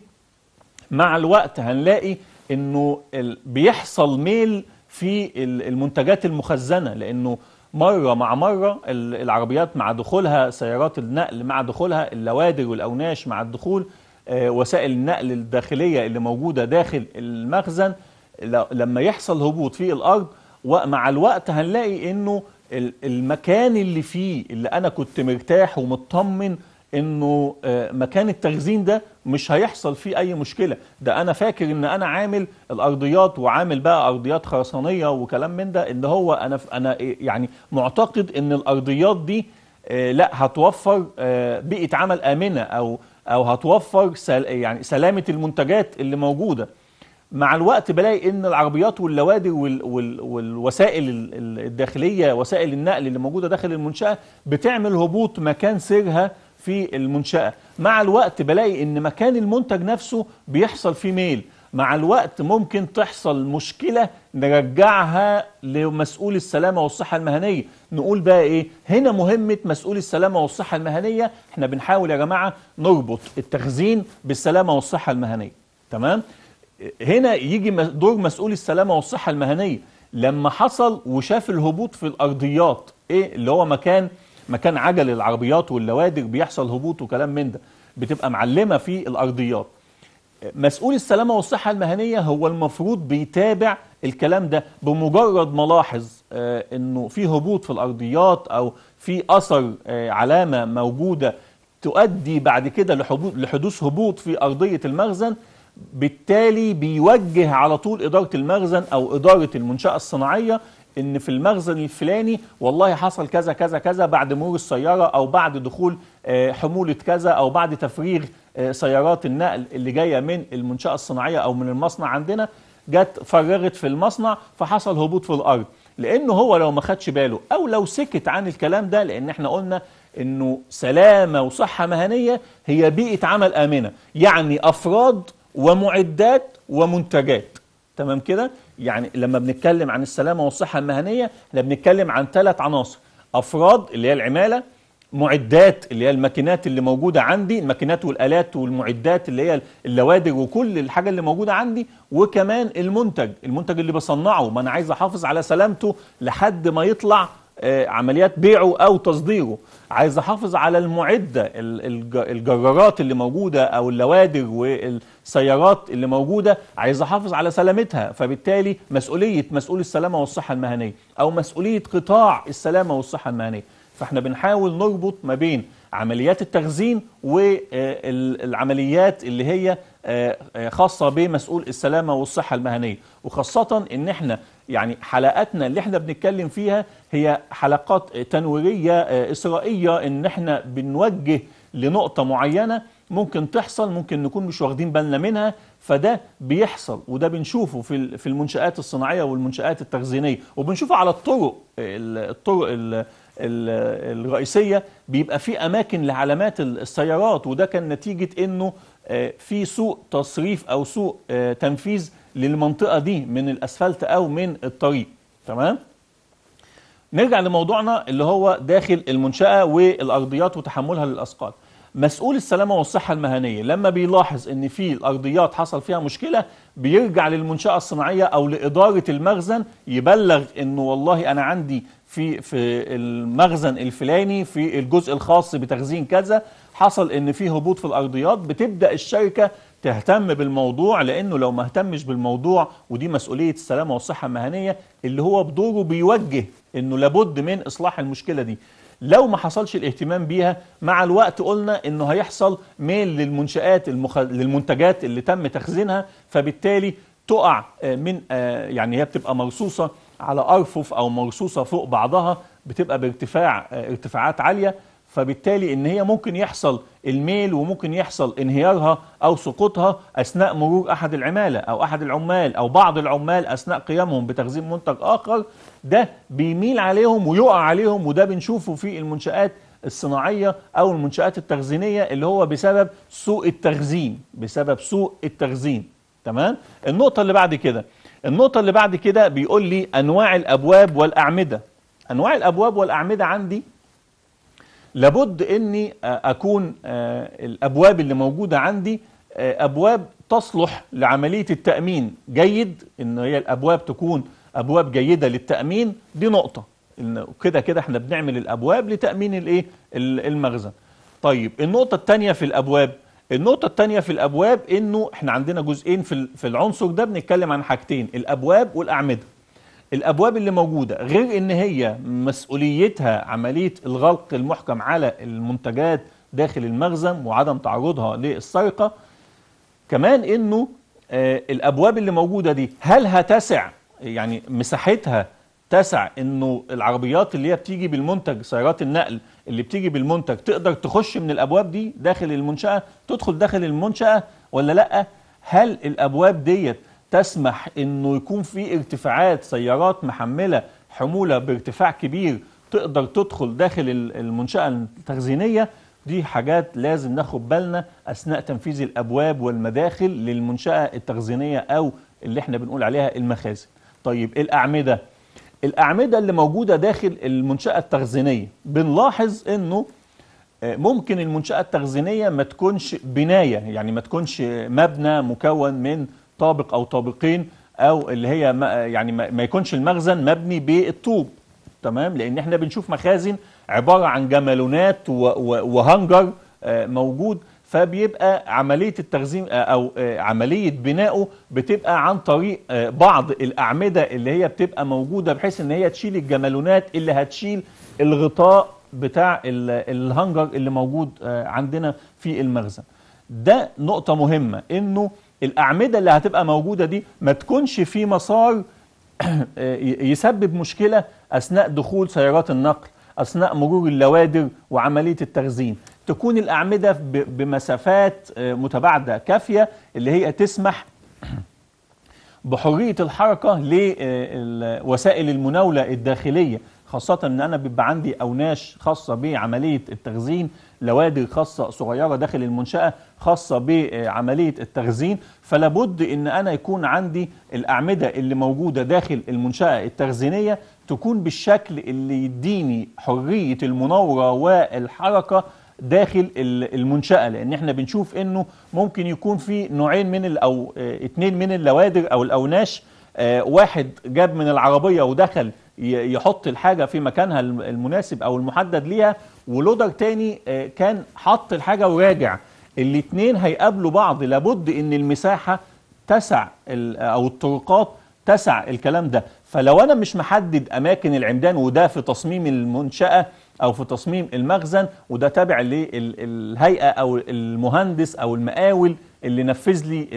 مع الوقت هنلاقي انه بيحصل ميل في المنتجات المخزنه لانه مره مع مره العربيات مع دخولها سيارات النقل مع دخولها اللوادر والاوناش مع الدخول آه، وسائل النقل الداخليه اللي موجوده داخل المخزن لما يحصل هبوط في الارض ومع الوقت هنلاقي انه المكان اللي فيه اللي انا كنت مرتاح ومطمن انه آه، مكان التخزين ده مش هيحصل فيه اي مشكله ده انا فاكر ان انا عامل الارضيات وعامل بقى ارضيات خرسانيه وكلام من ده ان هو انا انا آه، يعني معتقد ان الارضيات دي آه، لا هتوفر بيئه عمل امنه او او هتوفر سل يعني سلامه المنتجات اللي موجوده مع الوقت بلاقي ان العربيات واللوادر وال وال والوسائل الداخليه وسائل النقل اللي موجوده داخل المنشاه بتعمل هبوط مكان سيرها في المنشأة مع الوقت بلاقي ان مكان المنتج نفسه بيحصل فيه ميل مع الوقت ممكن تحصل مشكلة نرجعها لمسؤول السلامة والصحة المهنية نقول بقى ايه هنا مهمة مسؤول السلامة والصحة المهنية احنا بنحاول يا جماعة نربط التخزين بالسلامة والصحة المهنية تمام هنا يجي دور مسؤول السلامة والصحة المهنية لما حصل وشاف الهبوط في الأرضيات ايه اللي هو مكان مكان عجل العربيات واللوادر بيحصل هبوط وكلام من ده بتبقى معلمه في الارضيات مسؤول السلامه والصحه المهنيه هو المفروض بيتابع الكلام ده بمجرد ما آه، انه في هبوط في الارضيات او في اثر آه، علامه موجوده تؤدي بعد كده لحدوث هبوط في ارضيه المخزن بالتالي بيوجه على طول اداره المخزن او اداره المنشاه الصناعيه ان في المخزن الفلاني والله حصل كذا كذا كذا بعد مرور السياره او بعد دخول آه، حموله كذا او بعد تفريغ آه، سيارات النقل اللي جايه من المنشاه الصناعيه او من المصنع عندنا جت فرغت في المصنع فحصل هبوط في الارض لانه هو لو ما خدش باله او لو سكت عن الكلام ده لان احنا قلنا انه سلامه وصحه مهنيه هي بيئه عمل امنه يعني افراد ومعدات ومنتجات تمام كده يعني لما بنتكلم عن السلامه والصحه المهنيه احنا بنتكلم عن ثلاث عناصر افراد اللي هي العماله معدات اللي هي الماكينات اللي موجوده عندي الماكينات والالات والمعدات اللي هي اللوادر وكل الحاجه اللي موجوده عندي وكمان المنتج المنتج اللي بصنعه ما انا عايز احافظ على سلامته لحد ما يطلع آه، عمليات بيعه او تصديره عايز احافظ على المعده الجرارات اللي موجوده او اللوادر والسيارات اللي موجوده عايز احافظ على سلامتها فبالتالي مسؤوليه مسؤول السلامه والصحه المهنيه او مسؤوليه قطاع السلامه والصحه المهنيه فاحنا بنحاول نربط ما بين عمليات التخزين والعمليات آه، اللي هي آه، خاصه بمسؤول السلامه والصحه المهنيه وخاصه ان احنا يعني حلقاتنا اللي احنا بنتكلم فيها هي حلقات تنويرية آه، إسرائية إن احنا بنوجه لنقطة معينة ممكن تحصل ممكن نكون مش واخدين بالنا منها فده بيحصل وده بنشوفه في في المنشآت الصناعية والمنشآت التخزينية وبنشوفه على الطرق الطرق الرئيسية بيبقى في أماكن لعلامات السيارات وده كان نتيجة إنه آه، في سوء تصريف أو سوء آه، تنفيذ للمنطقة دي من الأسفلت أو من الطريق تمام نرجع لموضوعنا اللي هو داخل المنشأة والأرضيات وتحملها للأثقال مسؤول السلامة والصحة المهنية لما بيلاحظ ان في الارضيات حصل فيها مشكلة بيرجع للمنشأة الصناعية او لإدارة المخزن يبلغ انه والله انا عندي في في المخزن الفلاني في الجزء الخاص بتخزين كذا حصل ان في هبوط في الارضيات بتبدأ الشركة تهتم بالموضوع لانه لو ما اهتمش بالموضوع ودي مسؤوليه السلامه والصحه المهنيه اللي هو بدوره بيوجه انه لابد من اصلاح المشكله دي لو ما حصلش الاهتمام بيها مع الوقت قلنا انه هيحصل ميل للمنشآت المخ... للمنتجات اللي تم تخزينها فبالتالي تقع آه، من آه، يعني هي بتبقى مرصوصه على ارفف او مرصوصه فوق بعضها بتبقى بارتفاع آه، ارتفاعات عاليه فبالتالي ان هي ممكن يحصل الميل وممكن يحصل انهيارها او سقوطها اثناء مرور احد العماله او احد العمال او بعض العمال اثناء قيامهم بتخزين منتج اخر ده بيميل عليهم ويقع عليهم وده بنشوفه في المنشات الصناعيه او المنشات التخزينيه اللي هو بسبب سوء التخزين بسبب سوء التخزين تمام النقطه اللي بعد كده النقطه اللي بعد كده بيقول لي انواع الابواب والاعمده انواع الابواب والاعمده عندي لابد أني أكون آه، الأبواب اللي موجودة عندي آه، أبواب تصلح لعملية التأمين جيد أن هي الأبواب تكون أبواب جيدة للتأمين دي نقطة كده كده احنا بنعمل الأبواب لتأمين الايه المخزن طيب النقطة الثانية في الأبواب النقطة الثانية في الأبواب أنه احنا عندنا جزئين في العنصر ده بنتكلم عن حاجتين الأبواب والأعمدة الابواب اللي موجوده غير ان هي مسؤوليتها عمليه الغلق المحكم على المنتجات داخل المخزن وعدم تعرضها للسرقه كمان انه آه، الابواب اللي موجوده دي هل هتسع يعني مساحتها تسع انه العربيات اللي هي بتيجي بالمنتج سيارات النقل اللي بتيجي بالمنتج تقدر تخش من الابواب دي داخل المنشاه تدخل داخل المنشاه ولا لا هل الابواب ديت تسمح انه يكون في ارتفاعات سيارات محمله حموله بارتفاع كبير تقدر تدخل داخل المنشاه التخزينيه دي حاجات لازم ناخد بالنا اثناء تنفيذ الابواب والمداخل للمنشاه التخزينيه او اللي احنا بنقول عليها المخازن. طيب الاعمده الاعمده اللي موجوده داخل المنشاه التخزينيه بنلاحظ انه آه، ممكن المنشاه التخزينيه ما تكونش بنايه يعني ما تكونش مبنى مكون من طابق او طابقين او اللي هي ما يعني ما يكونش المخزن مبني بالطوب تمام لان احنا بنشوف مخازن عباره عن جمالونات وهنجر آه، موجود فبيبقى عمليه التخزين آه، او آه، عمليه بنائه بتبقى عن طريق بعض الاعمده اللي هي بتبقى موجوده بحيث ان هي تشيل الجمالونات اللي هتشيل الغطاء بتاع الهنجر اللي موجود عندنا في المخزن ده نقطه مهمه انه الأعمدة اللي هتبقى موجودة دي ما تكونش في مسار [CLEARS THROAT] آه، يسبب مشكلة أثناء دخول سيارات النقل أثناء مرور اللوادر وعملية التخزين تكون الأعمدة بمسافات آه، متباعدة كافية اللي هي تسمح [CLEARS THROAT] بحرية الحركة لوسائل آه، المناولة الداخلية خاصة ان انا بيبقى عندي اوناش خاصة بعملية التخزين لوادي خاصة صغيرة داخل المنشأة خاصة بعملية التخزين فلابد ان انا يكون عندي الاعمدة اللي موجودة داخل المنشأة التخزينية تكون بالشكل اللي يديني حرية المناورة والحركة داخل المنشأة لأن احنا بنشوف انه ممكن يكون في نوعين من أو آه، اتنين من اللوادر أو الأوناش آه، واحد جاب من العربية ودخل يحط الحاجه في مكانها المناسب او المحدد ليها ولودر تاني آه، كان حط الحاجه وراجع الاثنين هيقابلوا بعض لابد ان المساحه تسع او الطرقات تسع الكلام ده فلو انا مش محدد اماكن العمدان وده في تصميم المنشاه او في تصميم المخزن وده تابع للهيئه او المهندس او المقاول اللي نفذ لي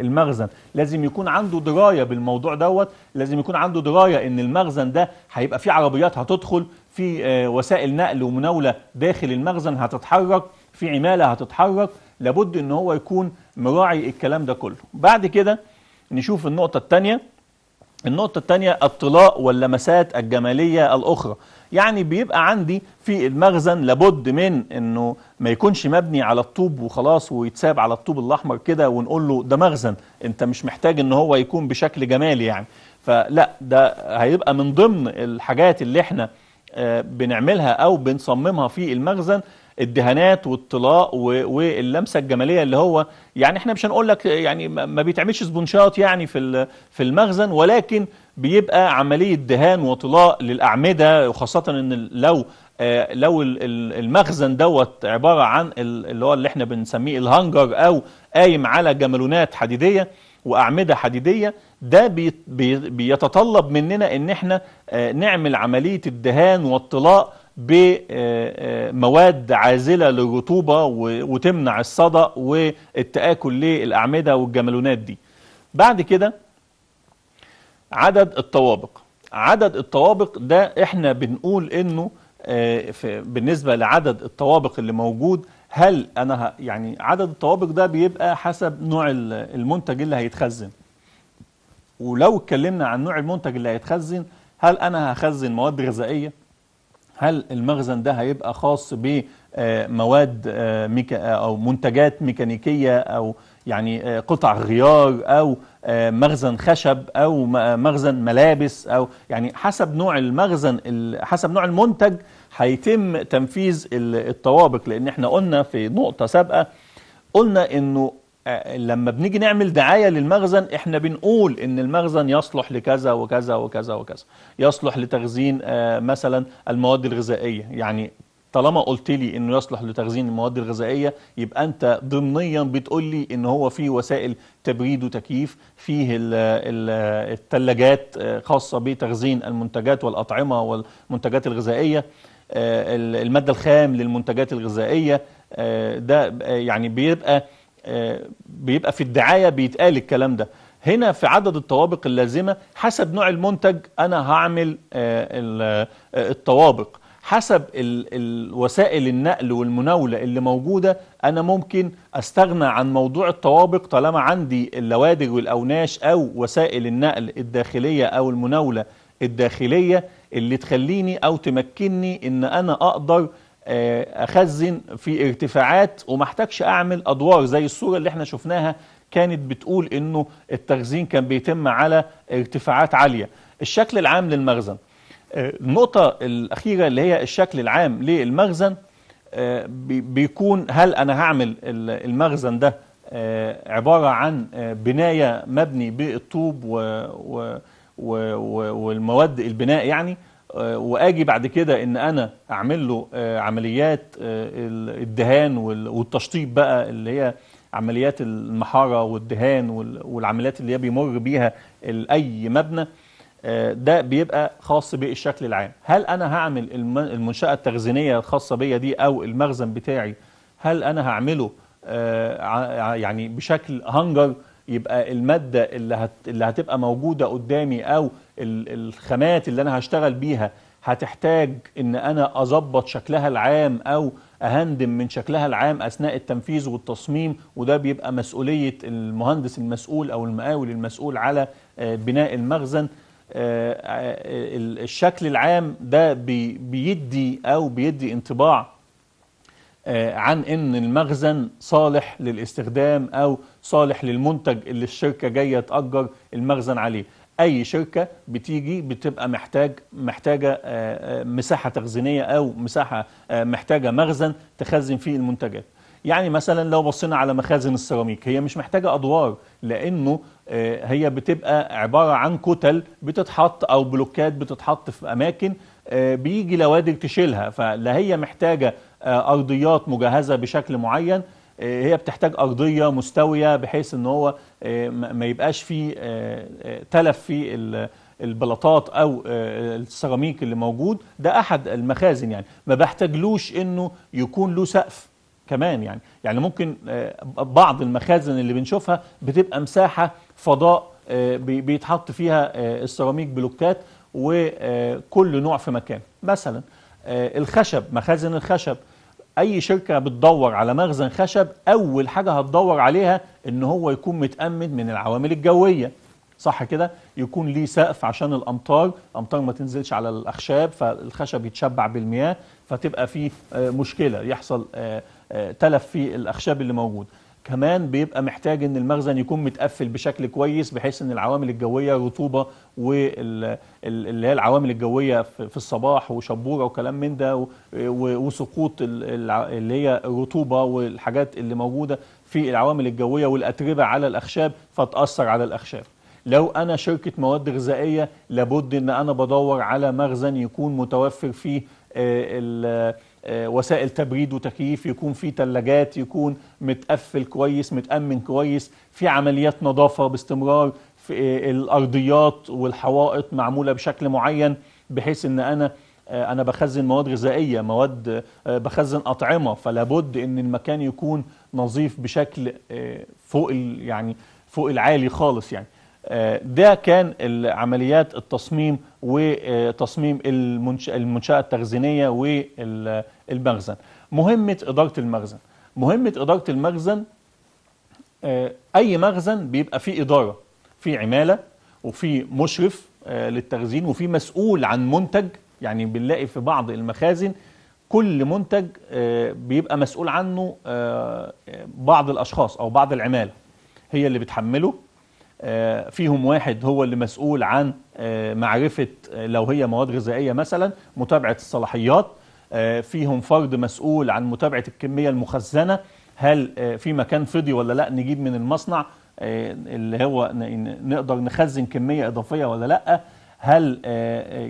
المخزن لازم يكون عنده درايه بالموضوع دوت لازم يكون عنده درايه ان المخزن ده هيبقى فيه عربيات هتدخل في آه، وسائل نقل ومناوله داخل المخزن هتتحرك في عماله هتتحرك لابد ان هو يكون مراعي الكلام ده كله بعد كده نشوف النقطه الثانيه النقطه الثانيه الطلاء واللمسات الجماليه الاخرى يعني بيبقى عندي في المخزن لابد من انه ما يكونش مبني على الطوب وخلاص ويتساب على الطوب الاحمر كده ونقول له ده مخزن انت مش محتاج ان هو يكون بشكل جمالي يعني فلا ده هيبقى من ضمن الحاجات اللي احنا آه، بنعملها او بنصممها في المخزن الدهانات والطلاء واللمسه الجماليه اللي هو يعني احنا مش هنقول لك يعني ما بيتعملش سبونشات يعني في في المخزن ولكن بيبقى عمليه دهان وطلاء للاعمده وخاصه ان لو آه، لو المخزن دوت عباره عن اللي هو اللي احنا بنسميه الهانجر او قايم على جملونات حديديه واعمده حديديه ده بيتطلب مننا ان احنا آه، نعمل عمليه الدهان والطلاء بمواد عازلة للرطوبة وتمنع الصدأ والتآكل للأعمدة والجمالونات دي بعد كده عدد الطوابق عدد الطوابق ده احنا بنقول انه آه، بالنسبة لعدد الطوابق اللي موجود هل انا يعني عدد الطوابق ده بيبقى حسب نوع المنتج اللي هيتخزن ولو اتكلمنا عن نوع المنتج اللي هيتخزن هل انا هخزن مواد غذائيه هل المخزن ده هيبقى خاص بمواد آه، آه، ميكا آه، أو منتجات ميكانيكية أو يعني قطع غيار أو مخزن خشب أو مخزن ملابس أو يعني حسب نوع المخزن حسب نوع المنتج هيتم تنفيذ الطوابق لأن احنا قلنا في نقطة سابقة قلنا أنه لما بنيجي نعمل دعاية للمخزن احنا بنقول ان المخزن يصلح لكذا وكذا وكذا وكذا يصلح لتخزين آه، مثلا المواد الغذائية يعني طالما قلت لي انه يصلح لتخزين المواد الغذائيه يبقى انت ضمنيا بتقول لي ان هو فيه وسائل تبريد وتكييف فيه الثلاجات آه، خاصه بتخزين المنتجات والاطعمه والمنتجات الغذائيه آه، الماده الخام للمنتجات الغذائيه ده يعني بيبقى بيبقى في الدعاية بيتقال الكلام ده هنا في عدد الطوابق اللازمة حسب نوع المنتج أنا هعمل آه، آه، الطوابق حسب وسائل النقل والمناولة اللي موجودة أنا ممكن أستغنى عن موضوع الطوابق طالما عندي اللوادج والأوناش أو وسائل النقل الداخلية أو المناولة الداخلية اللي تخليني أو تمكنني أن أنا أقدر آه، اخزن في ارتفاعات وما احتاجش اعمل ادوار زي الصوره اللي احنا شفناها كانت بتقول انه التخزين كان بيتم على ارتفاعات عاليه الشكل العام للمخزن آه، النقطه الاخيره اللي هي الشكل العام للمخزن آه، بيكون هل انا هعمل المخزن ده عباره عن بنايه مبني بالطوب والمواد البناء يعني آه، واجي بعد كده ان انا اعمل له آه، عمليات آه، الدهان والتشطيب بقى اللي هي عمليات المحاره والدهان والعمليات اللي هي بيمر بيها اي مبنى ده بيبقى خاص بالشكل العام هل انا هعمل المنشاه التخزينيه الخاصه بيا دي او المخزن بتاعي هل انا هعمله يعني بشكل هنجر يبقى المادة اللي, هت... اللي هتبقى موجودة قدامي أو الخامات اللي أنا هشتغل بيها هتحتاج إن أنا أظبط شكلها العام أو أهندم من شكلها العام أثناء التنفيذ والتصميم وده بيبقى مسؤولية المهندس المسؤول أو المقاول المسؤول على آه، بناء المخزن آه، آه، الشكل العام ده بيدي أو بيدي انطباع آه، عن ان المخزن صالح للاستخدام او صالح للمنتج اللي الشركه جايه تاجر المخزن عليه اي شركه بتيجي بتبقى محتاج محتاجه آه، آه، مساحه تخزينيه او مساحه محتاجه مخزن تخزن فيه المنتجات يعني مثلا لو بصينا على مخازن السيراميك هي مش محتاجه ادوار لانه هي بتبقى عباره عن كتل بتتحط او بلوكات بتتحط في اماكن بيجي لوادر تشيلها فلا هي محتاجه آه، ارضيات مجهزه بشكل معين آه، هي بتحتاج ارضيه مستويه بحيث ان هو آه، ما يبقاش فيه تلف في البلاطات او السيراميك اللي موجود ده احد المخازن يعني ما بحتاجلوش انه يكون له سقف كمان يعني يعني ممكن بعض المخازن اللي بنشوفها بتبقى مساحه فضاء بيتحط فيها السيراميك بلوكات وكل نوع في مكان مثلا الخشب مخازن الخشب اي شركه بتدور على مخزن خشب اول حاجه هتدور عليها ان هو يكون متامن من العوامل الجويه صح كده يكون ليه سقف عشان الامطار الامطار ما تنزلش على الاخشاب فالخشب يتشبع بالمياه فتبقى فيه آه، مشكله يحصل آه، آه، تلف في الاخشاب اللي موجود كمان بيبقى محتاج ان المخزن يكون متقفل بشكل كويس بحيث ان العوامل الجويه رطوبه واللي هي العوامل الجويه في الصباح وشبوره وكلام من ده وسقوط اللي هي الرطوبه والحاجات اللي موجوده في العوامل الجويه والاتربه على الاخشاب فتاثر على الاخشاب. لو انا شركه مواد غذائيه لابد ان انا بدور على مخزن يكون متوفر فيه آه، آه، وسائل تبريد وتكييف يكون في ثلاجات يكون متقفل كويس متأمن كويس في عمليات نظافة باستمرار في آه، الأرضيات والحوائط معمولة بشكل معين بحيث أن أنا آه، أنا بخزن مواد غذائية مواد بخزن أطعمة فلابد أن المكان يكون نظيف بشكل فوق يعني فوق العالي خالص يعني آه، ده كان عمليات التصميم وتصميم آه، المنشأة التخزينية والمخزن مهمة إدارة المخزن مهمة إدارة المخزن آه، أي مخزن بيبقى فيه إدارة في عمالة وفي مشرف للتخزين وفي مسؤول عن منتج يعني بنلاقي في بعض المخازن كل منتج بيبقى مسؤول عنه بعض الأشخاص أو بعض العمالة هي اللي بتحمله آه، فيهم واحد هو اللي مسؤول عن آه، معرفة آه، لو هي مواد غذائية مثلا متابعة الصلاحيات فيهم فرد مسؤول عن متابعة الكمية المخزنة هل في مكان فضي ولا لا نجيب من المصنع اللي هو نقدر نخزن كمية إضافية ولا لا هل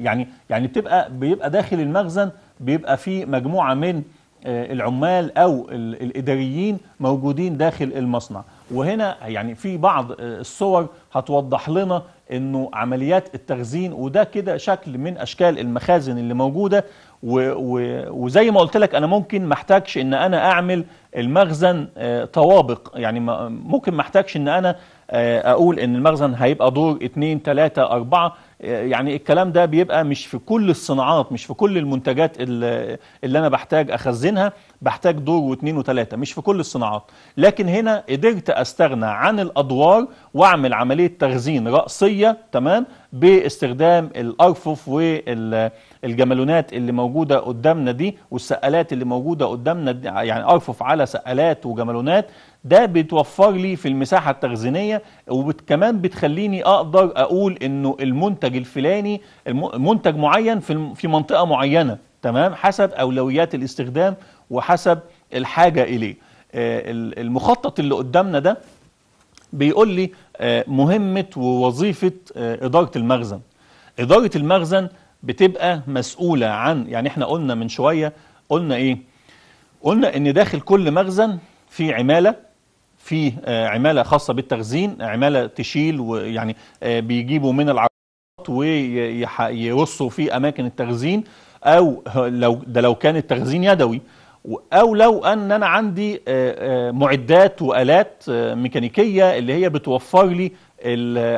يعني يعني بتبقى بيبقى داخل المخزن بيبقى في مجموعة من العمال أو الإداريين موجودين داخل المصنع وهنا يعني في بعض آه، الصور هتوضح لنا انه عمليات التخزين وده كده شكل من اشكال المخازن اللي موجوده و و وزي ما قلت لك انا ممكن ما احتاجش ان انا اعمل المخزن آه، طوابق يعني ممكن ما احتاجش ان انا آه، اقول ان المخزن هيبقى دور 2 3 4 يعني الكلام ده بيبقى مش في كل الصناعات مش في كل المنتجات اللي, اللي انا بحتاج اخزنها بحتاج دور واثنين وثلاثة مش في كل الصناعات لكن هنا قدرت استغنى عن الادوار واعمل عملية تخزين رأسية تمام باستخدام الارفف وال الجمالونات اللي موجوده قدامنا دي والسقالات اللي موجوده قدامنا دي يعني ارفف على سقالات وجمالونات ده بتوفر لي في المساحه التخزينيه وكمان بتخليني اقدر اقول انه المنتج الفلاني منتج معين في في منطقه معينه تمام حسب اولويات الاستخدام وحسب الحاجه اليه آه، المخطط اللي قدامنا ده بيقول لي آه، مهمة ووظيفة آه، إدارة المخزن إدارة المخزن بتبقى مسؤولة عن يعني احنا قلنا من شوية قلنا ايه قلنا ان داخل كل مخزن في عمالة في آه، عمالة خاصة بالتخزين عمالة تشيل ويعني آه، بيجيبوا من العربيات ويرصوا في اماكن التخزين او لو ده لو كان التخزين يدوي او لو ان انا عندي آه، معدات والات ميكانيكيه اللي هي بتوفر لي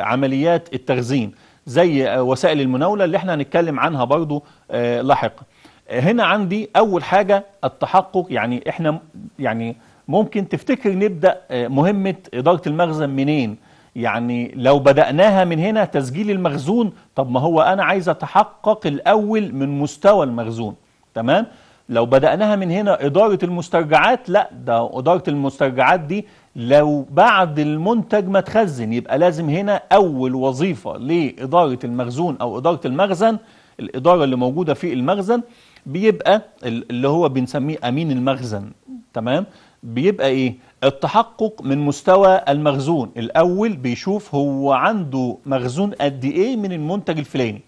عمليات التخزين زي وسائل المناولة اللي احنا هنتكلم عنها برضو آه، لاحقا هنا عندي أول حاجة التحقق يعني احنا يعني ممكن تفتكر نبدأ آه، مهمة إدارة المخزن منين يعني لو بدأناها من هنا تسجيل المخزون طب ما هو أنا عايز أتحقق الأول من مستوى المخزون تمام؟ لو بدأناها من هنا إدارة المسترجعات لا ده إدارة المسترجعات دي لو بعد المنتج ما تخزن يبقى لازم هنا أول وظيفة لإدارة المخزون أو إدارة المخزن الإدارة اللي موجودة في المخزن بيبقى اللي هو بنسميه أمين المخزن تمام بيبقى إيه التحقق من مستوى المخزون الأول بيشوف هو عنده مخزون قد إيه من المنتج الفلاني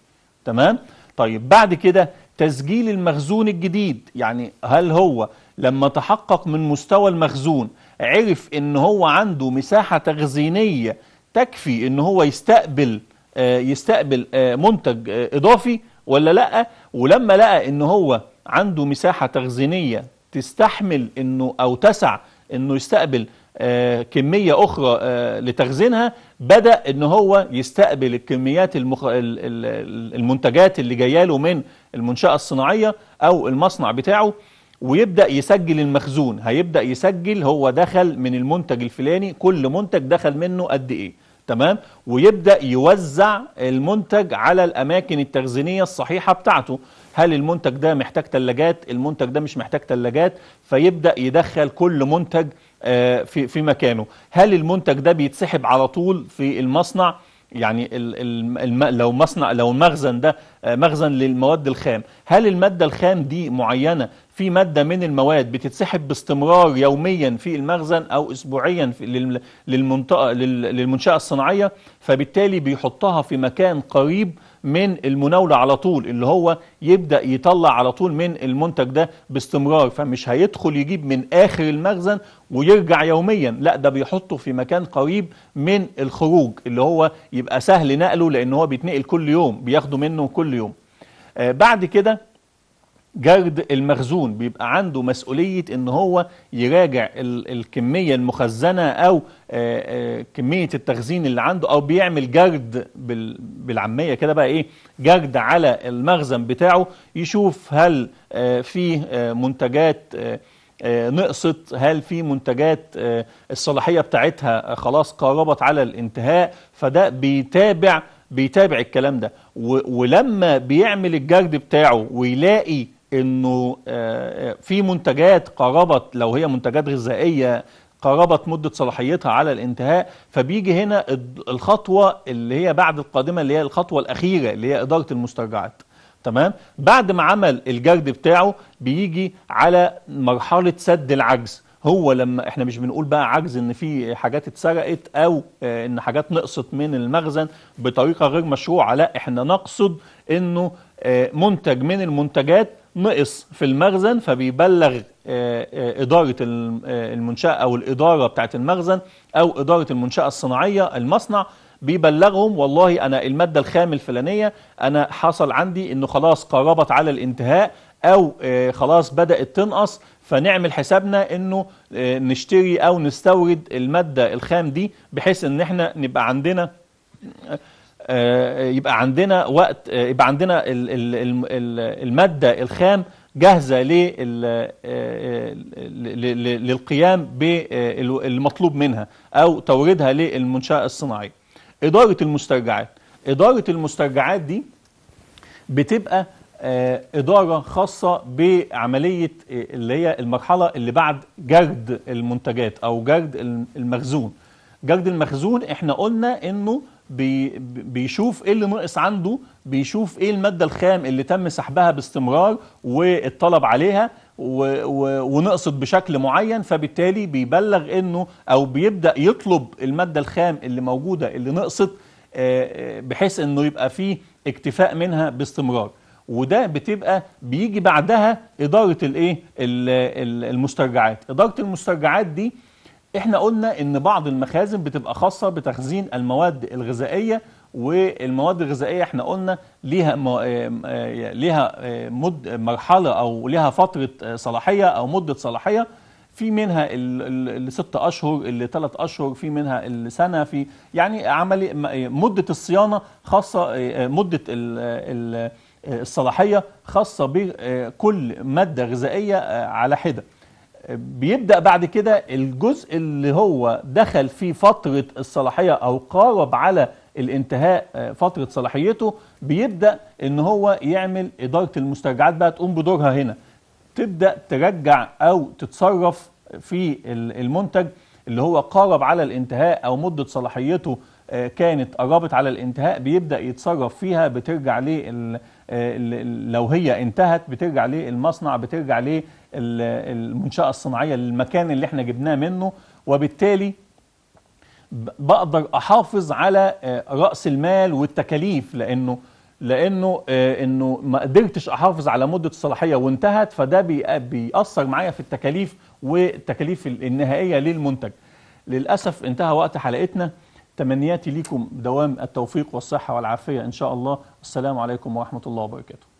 تمام طيب بعد كده تسجيل المخزون الجديد يعني هل هو لما تحقق من مستوى المخزون عرف ان هو عنده مساحة تخزينية تكفي ان هو يستقبل آه، يستقبل آه، منتج آه، اضافي ولا لا ولما لقى ان هو عنده مساحة تخزينية تستحمل انه او تسع انه يستقبل كمية اخرى لتخزينها بدأ ان هو يستقبل الكميات المخ... المنتجات اللي جاية له من المنشأة الصناعية أو المصنع بتاعه ويبدأ يسجل المخزون هيبدأ يسجل هو دخل من المنتج الفلاني كل منتج دخل منه قد إيه تمام ويبدأ يوزع المنتج على الأماكن التخزينية الصحيحة بتاعته هل المنتج ده محتاج تلاجات المنتج ده مش محتاج تلاجات فيبدأ يدخل كل منتج آه، في مكانه هل المنتج ده بيتسحب على طول في المصنع يعني لو مصنع لو المخزن ده آه، مخزن للمواد الخام هل المادة الخام دي معينة في مادة من المواد بتتسحب باستمرار يوميا في المخزن أو أسبوعيا في للمنطقة للمنشأة الصناعية فبالتالي بيحطها في مكان قريب من المناولة على طول اللي هو يبدأ يطلع على طول من المنتج ده باستمرار فمش هيدخل يجيب من آخر المخزن ويرجع يوميا لا ده بيحطه في مكان قريب من الخروج اللي هو يبقى سهل نقله لأن هو بيتنقل كل يوم بياخده منه كل يوم آه بعد كده جرد المخزون بيبقى عنده مسؤولية ان هو يراجع الكمية المخزنة او آه، آه، كمية التخزين اللي عنده او بيعمل جرد بالعامية كده بقى ايه جرد على المخزن بتاعه يشوف هل آه، في منتجات نقصت هل في منتجات الصلاحية بتاعتها خلاص قربت على الانتهاء فده بيتابع بيتابع الكلام ده ولما بيعمل الجرد بتاعه ويلاقي انه آه، آه، في منتجات قربت لو هي منتجات غذائيه قربت مده صلاحيتها على الانتهاء فبيجي هنا الخطوه اللي هي بعد القادمه اللي هي الخطوه الاخيره اللي هي اداره المسترجعات تمام بعد ما عمل الجرد بتاعه بيجي على مرحله سد العجز هو لما احنا مش بنقول بقى عجز ان في حاجات اتسرقت او آه، ان حاجات نقصت من المخزن بطريقه غير مشروعه لا احنا نقصد انه منتج من المنتجات نقص في المخزن فبيبلغ آه، آه، إدارة آه، المنشأة أو الإدارة بتاعة المخزن أو إدارة المنشأة الصناعية المصنع بيبلغهم والله أنا المادة الخام الفلانية أنا حصل عندي إنه خلاص قربت على الانتهاء أو خلاص بدأت تنقص فنعمل حسابنا إنه نشتري أو نستورد المادة الخام دي بحيث إن إحنا نبقى عندنا آه، يبقى عندنا وقت آه، يبقى عندنا المادة الخام جاهزة آه، للقيام بالمطلوب منها أو توريدها للمنشأة الصناعية إدارة المسترجعات إدارة المسترجعات دي بتبقى إدارة خاصة بعملية اللي هي المرحلة اللي بعد جرد المنتجات أو جرد المخزون جرد المخزون إحنا قلنا إنه بي بيشوف ايه اللي ناقص عنده بيشوف ايه الماده الخام اللي تم سحبها باستمرار والطلب عليها ونقصت بشكل معين فبالتالي بيبلغ انه او بيبدا يطلب الماده الخام اللي موجوده اللي نقصت آه، آه، بحيث انه يبقى فيه اكتفاء منها باستمرار وده بتبقى بيجي بعدها اداره الايه المسترجعات اداره المسترجعات دي احنا قلنا ان بعض المخازن بتبقى خاصه بتخزين المواد الغذائيه والمواد الغذائيه احنا قلنا ليها آه، م... آه، يعني ليها آه، مد مرحله او ليها فتره صلاحيه او مده صلاحيه في منها الست اشهر اللي ثلاث اشهر في منها السنه في يعني عملي مده الصيانه خاصه مده الصلاحيه خاصه بكل ماده غذائيه على حده بيبدأ بعد كده الجزء اللي هو دخل في فترة الصلاحية أو قارب على الانتهاء آه، فترة صلاحيته بيبدأ ان هو يعمل إدارة المسترجعات بقى تقوم بدورها هنا تبدأ ترجع أو تتصرف في المنتج اللي هو قارب على الانتهاء أو مدة صلاحيته آه، كانت قربت على الانتهاء بيبدأ يتصرف فيها بترجع ليه آه، لو هي انتهت بترجع للمصنع بترجع المنشأة الصناعية للمكان اللي احنا جبناه منه وبالتالي بقدر احافظ على آه، رأس المال والتكاليف لانه لانه آه، انه ما قدرتش احافظ على مده الصلاحيه وانتهت فده بيأثر معايا في التكاليف والتكاليف النهائيه للمنتج للاسف انتهى وقت حلقتنا تمنياتي ليكم دوام التوفيق والصحه والعافيه ان شاء الله السلام عليكم ورحمه الله وبركاته